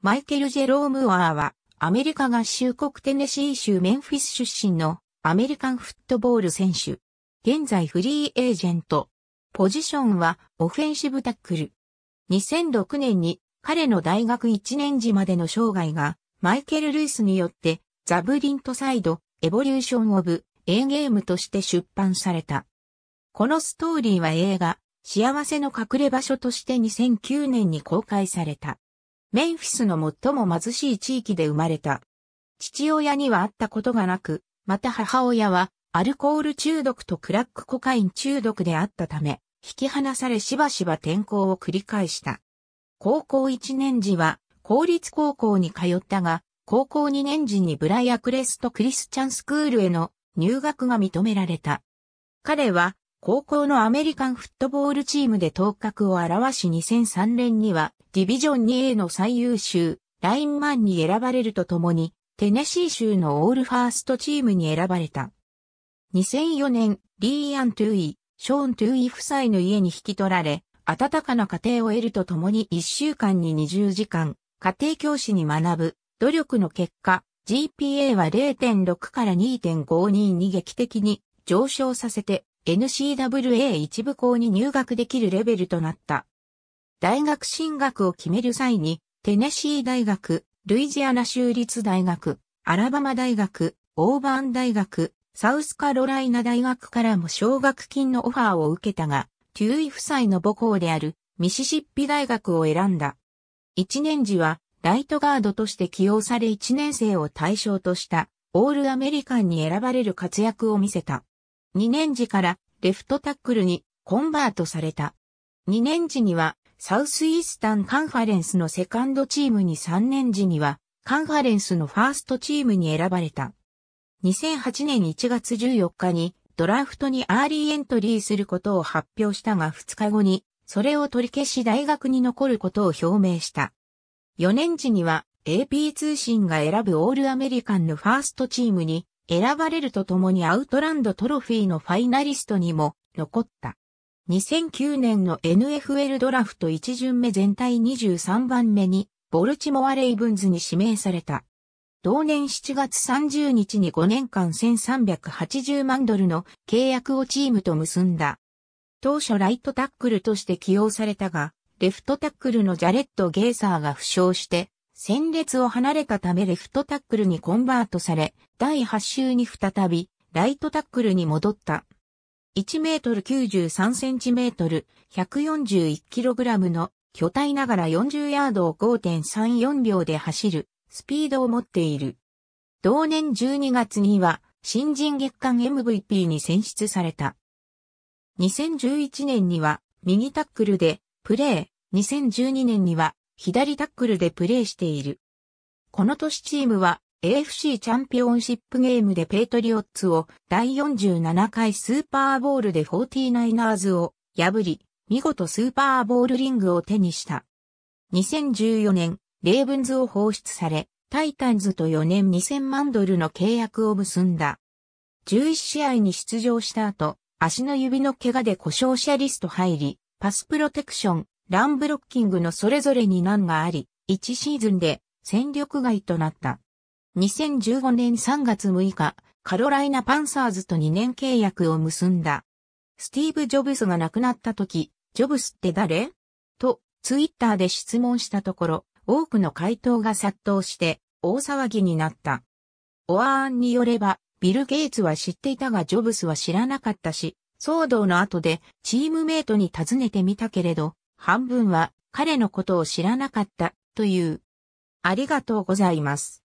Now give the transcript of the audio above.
マイケル・ジェローム・ワーは、アメリカ合衆国テネシー州メンフィス出身のアメリカンフットボール選手。現在フリーエージェント。ポジションはオフェンシブタックル。2006年に彼の大学1年時までの生涯がマイケル・ルイスによってザブリントサイド・エボリューション・オブ・エーゲームとして出版された。このストーリーは映画、幸せの隠れ場所として2009年に公開された。メンフィスの最も貧しい地域で生まれた。父親には会ったことがなく、また母親はアルコール中毒とクラックコカイン中毒であったため、引き離されしばしば転校を繰り返した。高校1年時は公立高校に通ったが、高校2年時にブライアクレストクリスチャンスクールへの入学が認められた。彼は高校のアメリカンフットボールチームで頭角を表し2003年にはディビジョン 2A の最優秀ラインマンに選ばれるとともにテネシー州のオールファーストチームに選ばれた。2004年、リーアン・トゥーイ、ショーン・トゥーイ夫妻の家に引き取られ、温かな家庭を得るとともに1週間に20時間、家庭教師に学ぶ、努力の結果、GPA は0.6から2.52に劇的に上昇させて、NCWA 一部校に入学できるレベルとなった。大学進学を決める際に、テネシー大学、ルイジアナ州立大学、アラバマ大学、オーバーン大学、サウスカロライナ大学からも奨学金のオファーを受けたが、テューイ夫妻の母校であるミシシッピ大学を選んだ。1年時はライトガードとして起用され1年生を対象としたオールアメリカンに選ばれる活躍を見せた。2年時からレフトタックルにコンバートされた。2年時にはサウスイースタンカンファレンスのセカンドチームに3年時にはカンファレンスのファーストチームに選ばれた。2008年1月14日にドラフトにアーリーエントリーすることを発表したが2日後にそれを取り消し大学に残ることを表明した。4年時には AP 通信が選ぶオールアメリカンのファーストチームに選ばれるとともにアウトランドトロフィーのファイナリストにも残った。2009年の NFL ドラフト1巡目全体23番目にボルチモア・レイブンズに指名された。同年7月30日に5年間1380万ドルの契約をチームと結んだ。当初ライトタックルとして起用されたが、レフトタックルのジャレット・ゲーサーが負傷して戦列を離れたためレフトタックルにコンバートされ、第8週に再び、ライトタックルに戻った。1メートル93センチメートル、141キログラムの巨体ながら40ヤードを5.34秒で走る、スピードを持っている。同年12月には、新人月間 MVP に選出された。2011年には、右タックルで、プレー。2012年には、左タックルでプレーしている。この年チームは AFC チャンピオンシップゲームでペイトリオッツを第47回スーパーボールで 49ers を破り、見事スーパーボールリングを手にした。2014年、レーブンズを放出され、タイタンズと4年2000万ドルの契約を結んだ。11試合に出場した後、足の指の怪我で故障者リスト入り、パスプロテクション、ランブロッキングのそれぞれに難があり、1シーズンで戦力外となった。2015年3月6日、カロライナパンサーズと2年契約を結んだ。スティーブ・ジョブスが亡くなった時、ジョブスって誰と、ツイッターで質問したところ、多くの回答が殺到して、大騒ぎになった。オアーンによれば、ビル・ゲイツは知っていたがジョブスは知らなかったし、騒動の後でチームメイトに尋ねてみたけれど、半分は彼のことを知らなかったという。ありがとうございます。